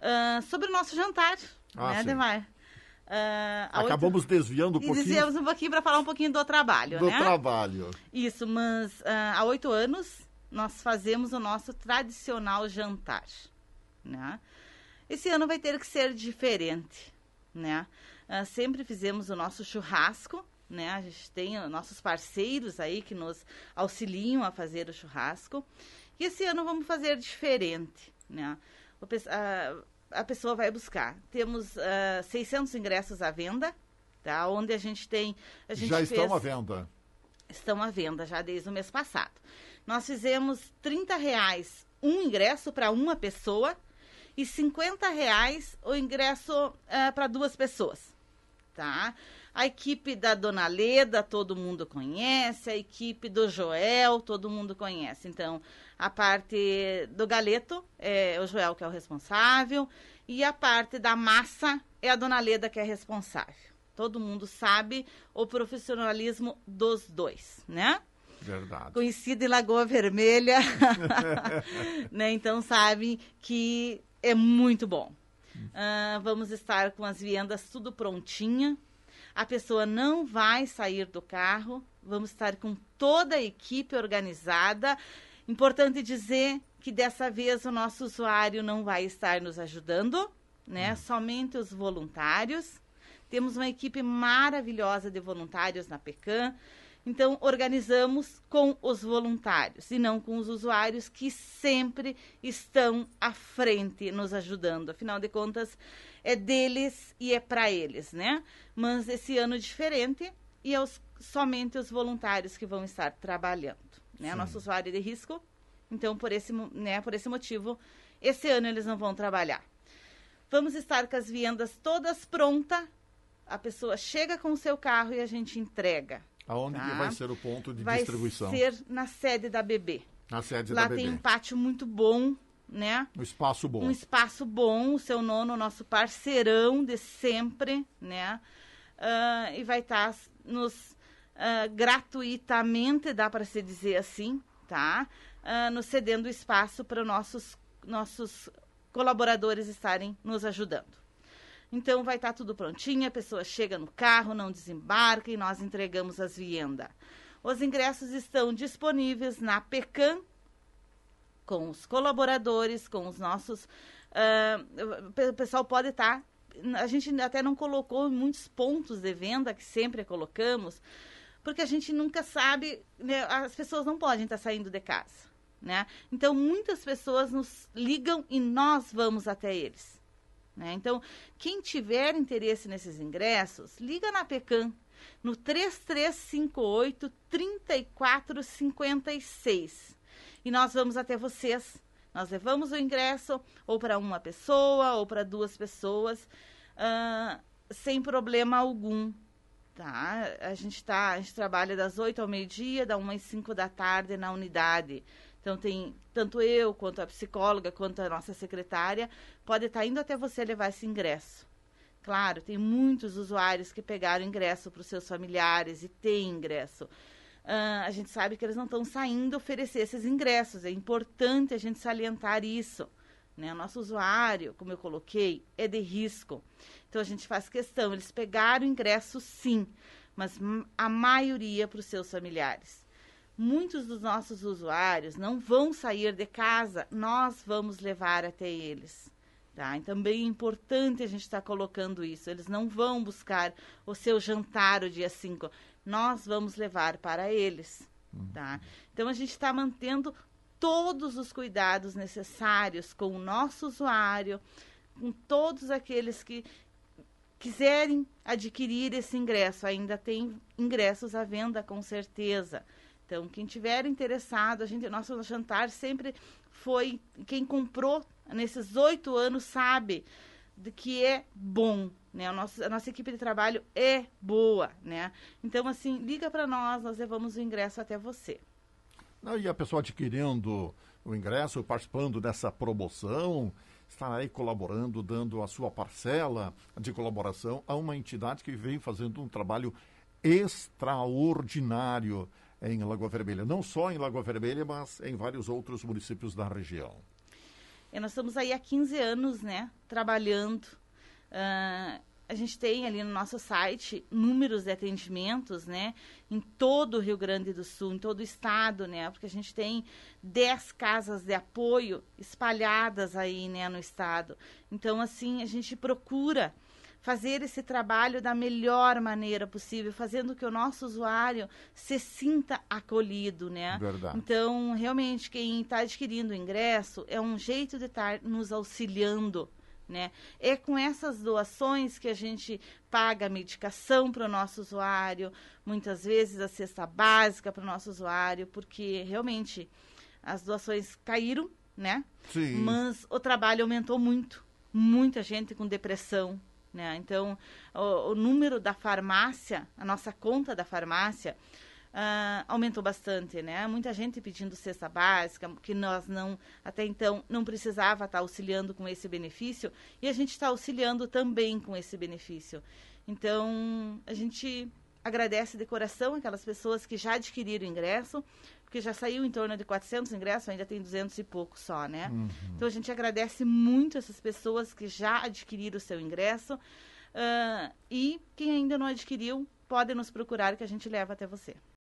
uh, sobre o nosso jantar, ah, né, Demar? Uh, ah, Acabamos outra... desviando um pouquinho. Desviamos um pouquinho para falar um pouquinho do trabalho, do né? Do trabalho. Isso, mas uh, há oito anos nós fazemos o nosso tradicional jantar, né? Esse ano vai ter que ser diferente, né? Uh, sempre fizemos o nosso churrasco, né? A gente tem nossos parceiros aí que nos auxiliam a fazer o churrasco. E esse ano vamos fazer diferente, né? O, uh, a pessoa vai buscar. Temos uh, ah, 600 ingressos à venda, tá? Onde a gente tem... A gente Já estão à venda estão à venda já desde o mês passado. Nós fizemos 30 reais um ingresso para uma pessoa e 50 reais o ingresso uh, ah, para duas pessoas tá? A equipe da Dona Leda, todo mundo conhece, a equipe do Joel, todo mundo conhece. Então, a parte do galeto é o Joel que é o responsável e a parte da massa é a Dona Leda que é responsável. Todo mundo sabe o profissionalismo dos dois, né? Verdade. Conhecida em Lagoa Vermelha, né? Então sabem que é muito bom. Uh, vamos estar com as viandas tudo prontinha. A pessoa não vai sair do carro. Vamos estar com toda a equipe organizada. Importante dizer que dessa vez o nosso usuário não vai estar nos ajudando, né? Uhum. Somente os voluntários. Temos uma equipe maravilhosa de voluntários na PECAM então, organizamos com os voluntários e não com os usuários que sempre estão à frente nos ajudando. Afinal de contas, é deles e é para eles, né? Mas esse ano é diferente e é os, somente os voluntários que vão estar trabalhando, né? Sim. Nosso usuário é de risco. Então, por esse, né, por esse motivo, esse ano eles não vão trabalhar. Vamos estar com as viandas todas prontas. A pessoa chega com o seu carro e a gente entrega. Aonde tá? que vai ser o ponto de vai distribuição? Vai ser na sede da BB. Na sede Lá da BB. Lá tem um pátio muito bom, né? Um espaço bom. Um espaço bom, o seu nono, nosso parceirão de sempre, né? Uh, e vai estar tá nos uh, gratuitamente, dá para se dizer assim, tá? Uh, nos cedendo espaço para nossos nossos colaboradores estarem nos ajudando. Então vai estar tá tudo prontinho, a pessoa chega no carro, não desembarca e nós entregamos as viendas. Os ingressos estão disponíveis na PECAM, com os colaboradores, com os nossos. Uh, ah, o pessoal pode estar. Tá, a gente até não colocou muitos pontos de venda que sempre colocamos, porque a gente nunca sabe. Né, as pessoas não podem estar tá saindo de casa. Né? Então, muitas pessoas nos ligam e nós vamos até eles. Né? Então, quem tiver interesse nesses ingressos, liga na PECAM no 3358 3456 e nós vamos até vocês. Nós levamos o ingresso ou para uma pessoa ou para duas pessoas, uh, sem problema algum. Tá? A, gente tá, a gente trabalha das 8 ao meio-dia, da 1 às 5 da tarde na unidade. Então tem tanto eu, quanto a psicóloga, quanto a nossa secretária, pode estar tá indo até você levar esse ingresso. Claro, tem muitos usuários que pegaram ingresso para os seus familiares e têm ingresso. Uh, a gente sabe que eles não estão saindo oferecer esses ingressos. É importante a gente salientar isso. Né? O nosso usuário, como eu coloquei, é de risco. Então a gente faz questão, eles pegaram ingresso sim, mas a maioria para os seus familiares muitos dos nossos usuários não vão sair de casa, nós vamos levar até eles. Tá? E então, bem é importante a gente estar tá colocando isso. Eles não vão buscar o seu jantar o dia 5. Nós vamos levar para eles. Uhum. Tá? Então a gente está mantendo todos os cuidados necessários com o nosso usuário, com todos aqueles que quiserem adquirir esse ingresso. Ainda tem ingressos à venda, com certeza. Então, quem tiver interessado, a gente, nosso jantar sempre foi quem comprou nesses oito anos sabe de que é bom, né? O nosso, a nossa equipe de trabalho é boa, né? Então, assim, liga para nós, nós levamos o ingresso até você. Não, e a pessoa adquirindo o ingresso, participando dessa promoção, estará aí colaborando, dando a sua parcela de colaboração a uma entidade que vem fazendo um trabalho extraordinário em Lagoa Vermelha. Não só em Lagoa Vermelha, mas em vários outros municípios da região. E nós estamos aí há 15 anos, né, trabalhando. Uh, a gente tem ali no nosso site números de atendimentos, né, em todo o Rio Grande do Sul, em todo o estado, né, porque a gente tem 10 casas de apoio espalhadas aí, né, no estado. Então, assim, a gente procura fazer esse trabalho da melhor maneira possível, fazendo que o nosso usuário se sinta acolhido, né? Verdade. Então, realmente, quem está adquirindo o ingresso é um jeito de estar tá nos auxiliando. Né? É com essas doações que a gente paga a medicação para o nosso usuário, muitas vezes a cesta básica para o nosso usuário, porque realmente as doações caíram, né? Sim. Mas o trabalho aumentou muito. Muita gente com depressão, né? Então, o, o, número da farmácia, a nossa conta da farmácia, uh, aumentou bastante, né? Muita gente pedindo cesta básica, que nós não, até então, não precisava estar tá auxiliando com esse benefício, e a gente está auxiliando também com esse benefício. Então, a gente agradece de coração aquelas pessoas que já adquiriram ingresso, porque já saiu em torno de 400 ingressos, ainda tem 200 e pouco só, né? Uhum. Então a gente agradece muito essas pessoas que já adquiriram o seu ingresso uh, e quem ainda não adquiriu pode nos procurar que a gente leva até você.